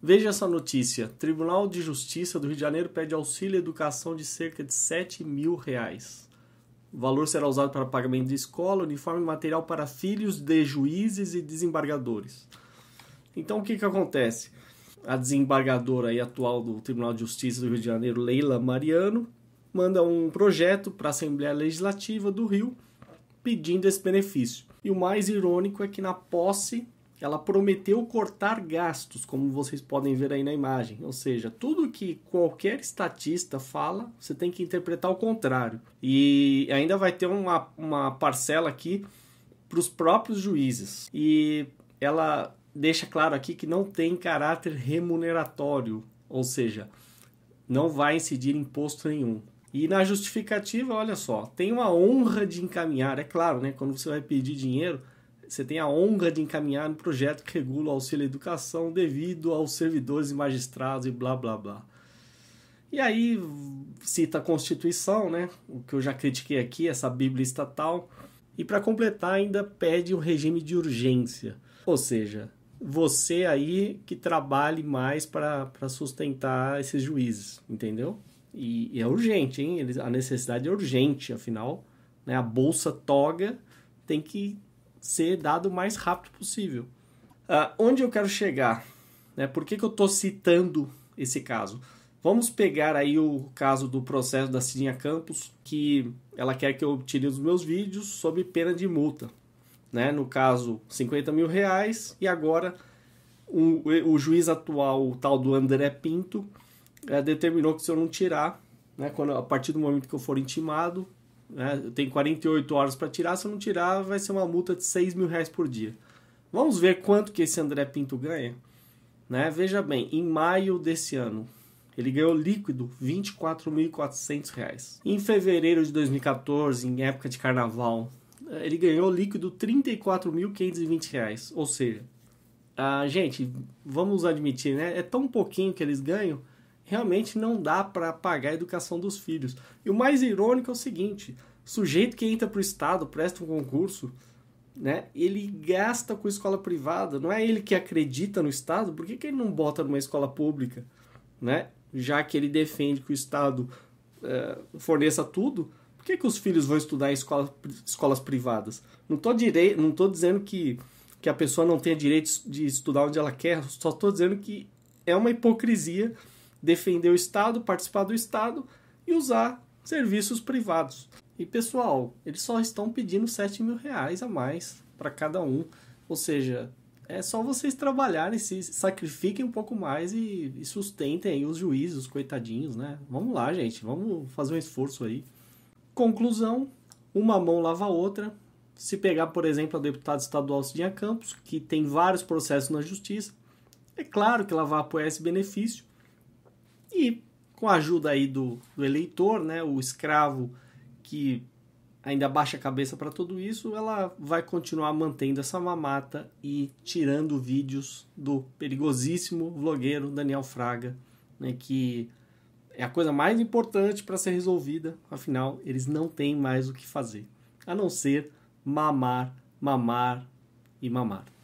Veja essa notícia. Tribunal de Justiça do Rio de Janeiro pede auxílio à educação de cerca de 7 mil reais. O valor será usado para pagamento de escola, uniforme e material para filhos de juízes e desembargadores. Então o que, que acontece? A desembargadora aí, atual do Tribunal de Justiça do Rio de Janeiro, Leila Mariano, manda um projeto para a Assembleia Legislativa do Rio pedindo esse benefício. E o mais irônico é que na posse ela prometeu cortar gastos, como vocês podem ver aí na imagem. Ou seja, tudo que qualquer estatista fala, você tem que interpretar ao contrário. E ainda vai ter uma, uma parcela aqui para os próprios juízes. E ela deixa claro aqui que não tem caráter remuneratório, ou seja, não vai incidir imposto nenhum. E na justificativa, olha só, tem uma honra de encaminhar, é claro, né? Quando você vai pedir dinheiro, você tem a honra de encaminhar um projeto que regula o auxílio à educação devido aos servidores e magistrados e blá blá blá. E aí cita a Constituição, né? O que eu já critiquei aqui, essa Bíblia estatal. E para completar, ainda pede o um regime de urgência. Ou seja, você aí que trabalhe mais para sustentar esses juízes, entendeu? E, e é urgente, hein? Eles, a necessidade é urgente, afinal, né? a bolsa toga tem que ser dado o mais rápido possível. Uh, onde eu quero chegar? Né? Por que, que eu estou citando esse caso? Vamos pegar aí o caso do processo da Cidinha Campos, que ela quer que eu tire os meus vídeos sob pena de multa. Né? No caso, 50 mil reais, e agora o, o juiz atual, o tal do André Pinto, é, determinou que se eu não tirar, né, quando, a partir do momento que eu for intimado, né, tem 48 horas para tirar, se não tirar, vai ser uma multa de 6 mil reais por dia. Vamos ver quanto que esse André Pinto ganha? Né? Veja bem, em maio desse ano, ele ganhou líquido R$ reais Em fevereiro de 2014, em época de carnaval, ele ganhou líquido R$ reais Ou seja, a ah, gente, vamos admitir, né? É tão pouquinho que eles ganham realmente não dá para pagar a educação dos filhos. E o mais irônico é o seguinte: sujeito que entra para o Estado, presta um concurso, né, ele gasta com escola privada. Não é ele que acredita no Estado, por que, que ele não bota numa escola pública? Né? Já que ele defende que o Estado é, forneça tudo, por que, que os filhos vão estudar em escola, escolas privadas? Não estou direi- não tô dizendo que, que a pessoa não tenha direito de estudar onde ela quer, só estou dizendo que é uma hipocrisia defender o Estado, participar do Estado e usar serviços privados. E pessoal, eles só estão pedindo 7 mil reais a mais para cada um. Ou seja, é só vocês trabalharem, se sacrifiquem um pouco mais e, e sustentem aí os juízes, os coitadinhos, né? Vamos lá, gente, vamos fazer um esforço aí. Conclusão: uma mão lava a outra. Se pegar, por exemplo, a deputada estadual Cidinha Campos, que tem vários processos na justiça, é claro que ela vai apoiar esse benefício, com a ajuda aí do, do eleitor, né, o escravo que ainda baixa a cabeça para tudo isso, ela vai continuar mantendo essa mamata e tirando vídeos do perigosíssimo vlogueiro Daniel Fraga, né, que é a coisa mais importante para ser resolvida, afinal, eles não têm mais o que fazer, a não ser mamar, mamar e mamar.